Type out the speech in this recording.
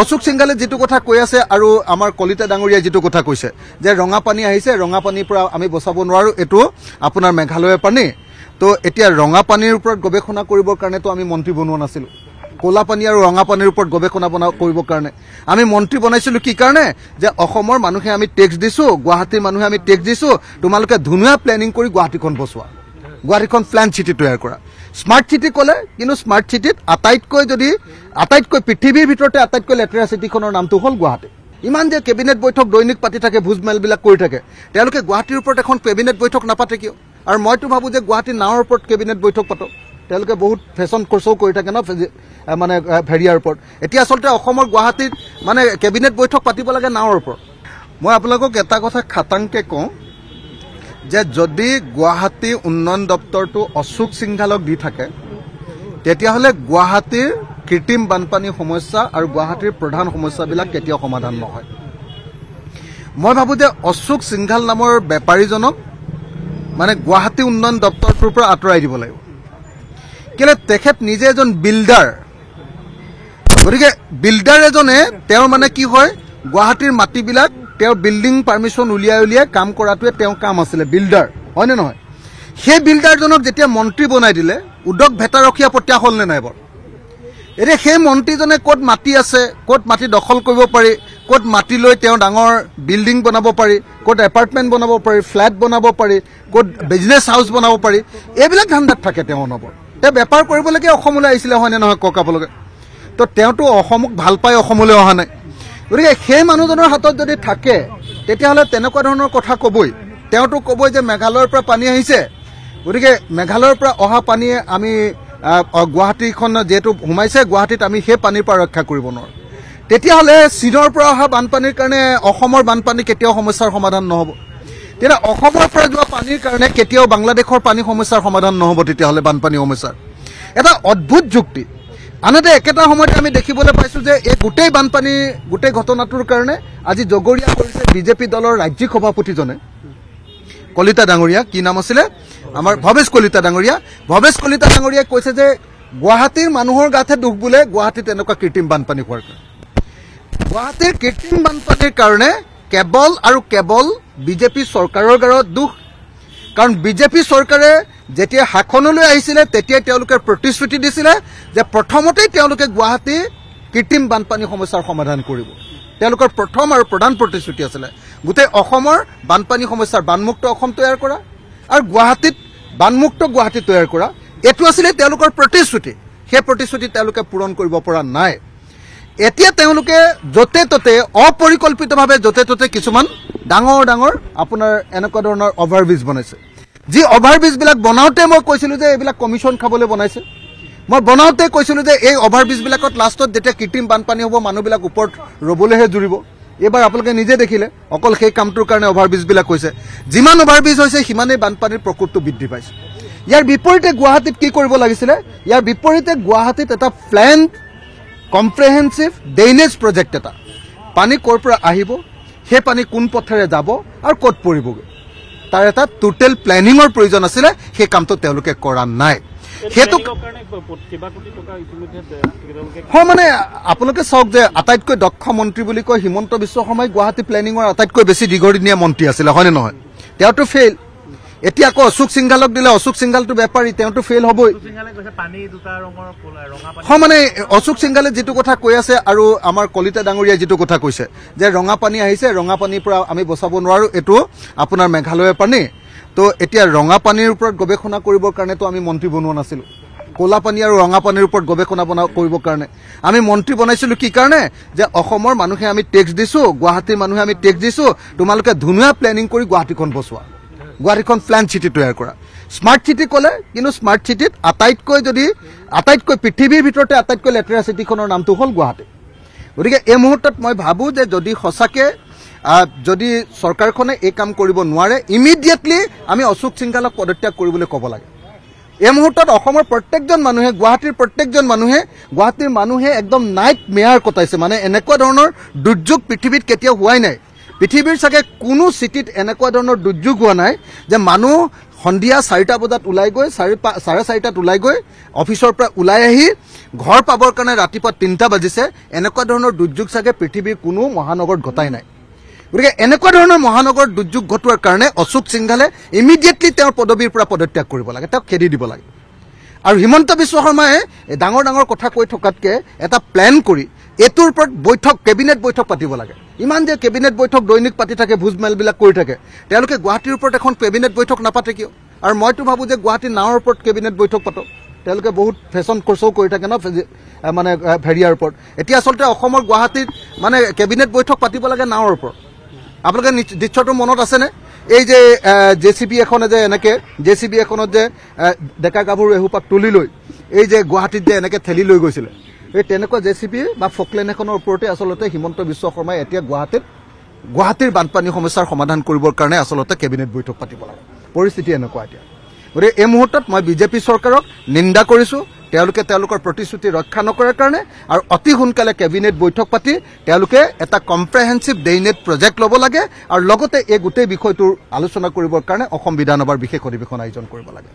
অশোক সিংগালে যে কথা কৈ আছে আৰু আমাৰ কলিতা ডাঙৰীয়া যিটো কথা কৈছে যে ৰঙা পানী আহিছে ৰঙা পানীৰ পৰা আমি বচাব নোৱাৰোঁ এইটো আপোনাৰ মেঘালয়ৰ পানী তো এতিয়া ৰঙা পানীৰ ওপৰত গৱেষণা কৰিবৰ কাৰণেতো আমি মন্ত্ৰী বনোৱা নাছিলোঁ কলা পানী আৰু ৰঙা পানীৰ ওপৰত গৱেষণা বনা কৰিবৰ কাৰণে আমি মন্ত্ৰী বনাইছিলোঁ কি কাৰণে যে অসমৰ মানুহে আমি টেক্স দিছোঁ গুৱাহাটীৰ মানুহে আমি টেক্স দিছোঁ তোমালোকে ধুনীয়া প্লেনিং কৰি গুৱাহাটীখন বচোৱা গুৱাহাটীখন প্লেন চিটি তৈয়াৰ কৰা স্মাৰ্ট চিটি ক'লে কিন্তু স্মাৰ্ট চিটিত আটাইতকৈ যদি আটাইতকৈ পৃথিৱীৰ ভিতৰতে আটাইতকৈ লেতেৰা চিটিখনৰ নামটো হ'ল গুৱাহাটী ইমান যে কেবিনেট বৈঠক দৈনিক পাতি থাকে ভোজ মেলবিলাক কৰি থাকে তেওঁলোকে গুৱাহাটীৰ ওপৰত এখন কেবিনেট বৈঠক নাপাতে কিয় আৰু মইতো ভাবোঁ যে গুৱাহাটী নাৱৰ ওপৰত কেবিনেট বৈঠক পাতক তেওঁলোকে বহুত ফেশ্বন কোৰ্চও কৰি থাকে ন মানে হেৰিয়াৰ ওপৰত এতিয়া আচলতে অসমৰ গুৱাহাটীত মানে কেবিনেট বৈঠক পাতিব লাগে নাৱৰ ওপৰত মই আপোনালোকক এটা কথা খাটাংকৈ কওঁ যে যদি গুৱাহাটী উন্নয়ন দপ্তৰটো অশোক সিংঘালক দি থাকে তেতিয়াহলে গুৱাহাটীৰ কৃত্ৰিম বানপানী সমস্যা আৰু গুৱাহাটীৰ প্ৰধান সমস্যাবিলাক কেতিয়াও সমাধান নহয় মই ভাবোঁ যে অশোক সিংঘাল নামৰ বেপাৰীজনক মানে গুৱাহাটী উন্নয়ন দপ্তৰটোৰ পৰা আঁতৰাই দিব লাগিব কেলে তেখেত নিজে এজন বিল্ডাৰ গতিকে বিল্ডাৰ এজনে তেওঁৰ মানে কি হয় গুৱাহাটীৰ মাটিবিলাক তেওঁ বিল্ডিং পাৰ্মিশ্যন উলিয়াই উলিয়াই কাম কৰাটোৱে তেওঁ কাম আছিলে বিল্ডাৰ হয়নে নহয় সেই বিল্ডাৰজনক যেতিয়া মন্ত্ৰী বনাই দিলে উদক ভেটাৰখীয়া পঠিয়া হ'লনে নাই বাৰু এতিয়া সেই মন্ত্ৰীজনে ক'ত মাটি আছে ক'ত মাটি দখল কৰিব পাৰি ক'ত মাটি লৈ তেওঁ ডাঙৰ বিল্ডিং বনাব পাৰি ক'ত এপাৰ্টমেণ্ট বনাব পাৰি ফ্লেট বনাব পাৰি ক'ত বিজনেছ হাউচ বনাব পাৰি এইবিলাক ধান্দাত থাকে তেওঁ অনবৰ তেওঁ বেপাৰ কৰিবলৈকে অসমলৈ আহিছিলে হয়নে নহয় ককাবলৈকে তো তেওঁতো অসমক ভাল পাই অসমলৈ অহা নাই গতিকে সেই মানুহজনৰ হাতত যদি থাকে তেতিয়াহ'লে তেনেকুৱা ধৰণৰ কথা ক'বই তেওঁটো ক'বই যে মেঘালয়ৰ পৰা পানী আহিছে গতিকে মেঘালয়ৰ পৰা অহা পানীয়ে আমি গুৱাহাটীখন যিহেতু সোমাইছে গুৱাহাটীত আমি সেই পানীৰ পৰা ৰক্ষা কৰিব নোৱাৰোঁ তেতিয়াহ'লে চীনৰ পৰা অহা বানপানীৰ কাৰণে অসমৰ বানপানী কেতিয়াও সমস্যাৰ সমাধান নহ'ব তেতিয়া অসমৰ পৰা যোৱা পানীৰ কাৰণে কেতিয়াও বাংলাদেশৰ পানী সমস্যাৰ সমাধান নহ'ব তেতিয়াহ'লে বানপানী সমস্যাৰ এটা অদ্ভুত যুক্তি আনহাতে একেটা সময়তে আমি দেখিবলৈ পাইছোঁ যে এই গোটেই বানপানীৰ গোটেই ঘটনাটোৰ কাৰণে আজি জগৰীয়া কৰিছে বিজেপি দলৰ ৰাজ্যিক সভাপতিজনে কলিতা ডাঙৰীয়া কি নাম আছিলে আমাৰ ভৱেশ কলিতা ডাঙৰীয়া ভৱেশ কলিতা ডাঙৰীয়াই কৈছে যে গুৱাহাটীৰ মানুহৰ গাতহে দুখ বোলে গুৱাহাটীত এনেকুৱা কৃত্ৰিম বানপানী হোৱাৰ কাৰণে গুৱাহাটীৰ কৃত্ৰিম বানপানীৰ কাৰণে কেৱল আৰু কেৱল বিজেপি চৰকাৰৰ গাৰত দুখ কাৰণ বিজেপি চৰকাৰে যেতিয়া শাসনলৈ আহিছিলে তেতিয়াই তেওঁলোকে প্ৰতিশ্ৰুতি দিছিলে যে প্ৰথমতেই তেওঁলোকে গুৱাহাটী কৃত্ৰিম বানপানী সমস্যাৰ সমাধান কৰিব তেওঁলোকৰ প্ৰথম আৰু প্ৰধান প্ৰতিশ্ৰুতি আছিলে গোটেই অসমৰ বানপানী সমস্যাৰ বানমুক্ত অসম তৈয়াৰ কৰা আৰু গুৱাহাটীত বানমুক্ত গুৱাহাটী তৈয়াৰ কৰা এইটো আছিলে তেওঁলোকৰ প্ৰতিশ্ৰুতি সেই প্ৰতিশ্ৰুতি তেওঁলোকে পূৰণ কৰিব পৰা নাই এতিয়া তেওঁলোকে য'তে ত'তে অপৰিকল্পিতভাৱে য'তে ত'তে কিছুমান ডাঙৰ ডাঙৰ আপোনাৰ এনেকুৱা ধৰণৰ অভাৰব্ৰিজ বনাইছে যি অভাৰব্ৰিজবিলাক বনাওঁতে মই কৈছিলোঁ যে এইবিলাক কমিশ্যন খাবলৈ বনাইছে মই বনাওঁতে কৈছিলোঁ যে এই অভাৰব্ৰিজবিলাকত লাষ্টত যেতিয়া কৃত্ৰিম বানপানী হ'ব মানুহবিলাক ওপৰত ৰ'বলৈহে জুৰিব এইবাৰ আপোনালোকে নিজে দেখিলে অকল সেই কামটোৰ কাৰণে অভাৰব্ৰিজবিলাক হৈছে যিমান অভাৰব্ৰিজ হৈছে সিমানেই বানপানীৰ প্ৰকোপটো বৃদ্ধি পাইছে ইয়াৰ বিপৰীতে গুৱাহাটীত কি কৰিব লাগিছিলে ইয়াৰ বিপৰীতে গুৱাহাটীত এটা প্লেন কম্প্ৰেহেনচিভ ড্ৰেইনেজ প্ৰজেক্ট এটা পানী ক'ৰ পৰা আহিব সেই পানী কোন পথেৰে যাব আৰু ক'ত পৰিবগৈ তার এটা টোটেল প্ল্যানিং এর প্রয়োজন আছে সেই তেওঁলোকে করা নাই হয় মানে আপনাদের চক যে আটাইত দক্ষ মন্ত্রী বলে কয় হিমন্ত বিশ্ব শর্মায় গুয়াহী প্ল্যানিং আটাইতক বেশি দীর্ঘদিনিয়া মন্ত্রী আসে হয় নয় তো ফেইল এতিয়া আকৌ অশোক সিংঘালক দিলে অশোক সিংঘালটো বেপাৰী তেওঁটো ফেইল হবই হয় মানে অশোক সিংঘালে যিটো কথা কৈ আছে আৰু আমাৰ কলিতা ডাঙৰীয়াই যিটো কথা কৈছে যে ৰঙা পানী আহিছে ৰঙা পানীৰ পৰা আমি বচাব নোৱাৰো এইটো আপোনাৰ মেঘালয়ৰ পানী তো এতিয়া ৰঙা পানীৰ ওপৰত গৱেষণা কৰিবৰ কাৰণেতো আমি মন্ত্ৰী বনোৱা নাছিলো কলা পানী আৰু ৰঙা পানীৰ ওপৰত গৱেষণা বনা কৰিবৰ কাৰণে আমি মন্ত্ৰী বনাইছিলো কি কাৰণে যে অসমৰ মানুহে আমি টেক্স দিছো গুৱাহাটীৰ মানুহে আমি টেক্স দিছো তোমালোকে ধুনীয়া প্লেনিং কৰি গুৱাহাটীখন বচোৱা গুৱাহাটীখন প্লেন চিটি তৈয়াৰ কৰা স্মাৰ্ট চিটি ক'লে কিন্তু স্মাৰ্ট চিটিত আটাইতকৈ যদি আটাইতকৈ পৃথিৱীৰ ভিতৰতে আটাইতকৈ লেতেৰা চিটিখনৰ নামটো হ'ল গুৱাহাটী গতিকে এই মুহূৰ্তত মই ভাবোঁ যে যদি সঁচাকৈ যদি চৰকাৰখনে এই কাম কৰিব নোৱাৰে ইমিডিয়েটলি আমি অশোক শৃংখলাক পদত্যাগ কৰিবলৈ ক'ব লাগে এই মুহূৰ্তত অসমৰ প্ৰত্যেকজন মানুহে গুৱাহাটীৰ প্ৰত্যেকজন মানুহে গুৱাহাটীৰ মানুহে একদম নাইট মেয়াৰ কটাইছে মানে এনেকুৱা ধৰণৰ দুৰ্যোগ পৃথিৱীত কেতিয়াও হোৱাই নাই পৃথিৱীৰ চাগে কোনো চিটিত এনেকুৱা ধৰণৰ দুৰ্যোগ হোৱা নাই যে মানুহ সন্ধিয়া চাৰিটা বজাত ওলাই গৈ চাৰি পা চাৰে চাৰিটাত ওলাই গৈ অফিচৰ পৰা ওলাই আহি ঘৰ পাবৰ কাৰণে ৰাতিপুৱা তিনিটা বাজিছে এনেকুৱা ধৰণৰ দুৰ্যোগ চাগে পৃথিৱীৰ কোনো মহানগৰত ঘটাই নাই গতিকে এনেকুৱা ধৰণৰ মহানগৰত দুৰ্যোগ ঘটোৱাৰ কাৰণে অশোক সিংঘালে ইমিডিয়েটলি তেওঁৰ পদবীৰ পৰা পদত্যাগ কৰিব লাগে তেওঁক খেদি দিব লাগে আৰু হিমন্ত বিশ্ব শৰ্মাই ডাঙৰ ডাঙৰ কথা কৈ থকাতকৈ এটা প্লেন কৰি এইটোৰ ওপৰত বৈঠক কেবিনেট বৈঠক পাতিব লাগে ইমান যে কেবিনেট বৈঠক দৈনিক পাতি থাকে ভোজ মেলবিলাক কৰি থাকে তেওঁলোকে গুৱাহাটীৰ ওপৰত এখন কেবিনেট বৈঠক নাপাতে কিয় আৰু মইতো ভাবোঁ যে গুৱাহাটী নাৱৰ ওপৰত কেবিনেট বৈঠক পাতক তেওঁলোকে বহুত ফেশ্বন কৰ্চও কৰি থাকে ন মানে হেৰিয়াৰ ওপৰত এতিয়া আচলতে অসমৰ গুৱাহাটীত মানে কেবিনেট বৈঠক পাতিব লাগে নাৱৰ ওপৰত আপোনালোকে দৃশ্যটো মনত আছেনে এই যে জে চি বি এখনে যে এনেকৈ জে চি বি এখনত যে ডেকা গাভৰু এসোপাক তুলি লৈ এই যে গুৱাহাটীত যে এনেকৈ ঠেলি লৈ গৈছিলে এই তেনেকুৱা জে চি বি বা ফকলেন এখনৰ ওপৰতে আচলতে হিমন্ত বিশ্ব শৰ্মাই এতিয়া গুৱাহাটীত গুৱাহাটীৰ বানপানী সমস্যাৰ সমাধান কৰিবৰ কাৰণে আচলতে কেবিনেট বৈঠক পাতিব লাগে পৰিস্থিতি এনেকুৱা এতিয়া গতিকে এই মুহূৰ্তত মই বিজেপি চৰকাৰক নিন্দা কৰিছোঁ তেওঁলোকে তেওঁলোকৰ প্ৰতিশ্ৰুতি ৰক্ষা নকৰাৰ কাৰণে আৰু অতি সোনকালে কেবিনেট বৈঠক পাতি তেওঁলোকে এটা কম্প্ৰেহেনচিভ ডেইনেট প্ৰজেক্ট ল'ব লাগে আৰু লগতে এই গোটেই বিষয়টোৰ আলোচনা কৰিবৰ কাৰণে অসম বিধানসভাৰ বিশেষ অধিৱেশন আয়োজন কৰিব লাগে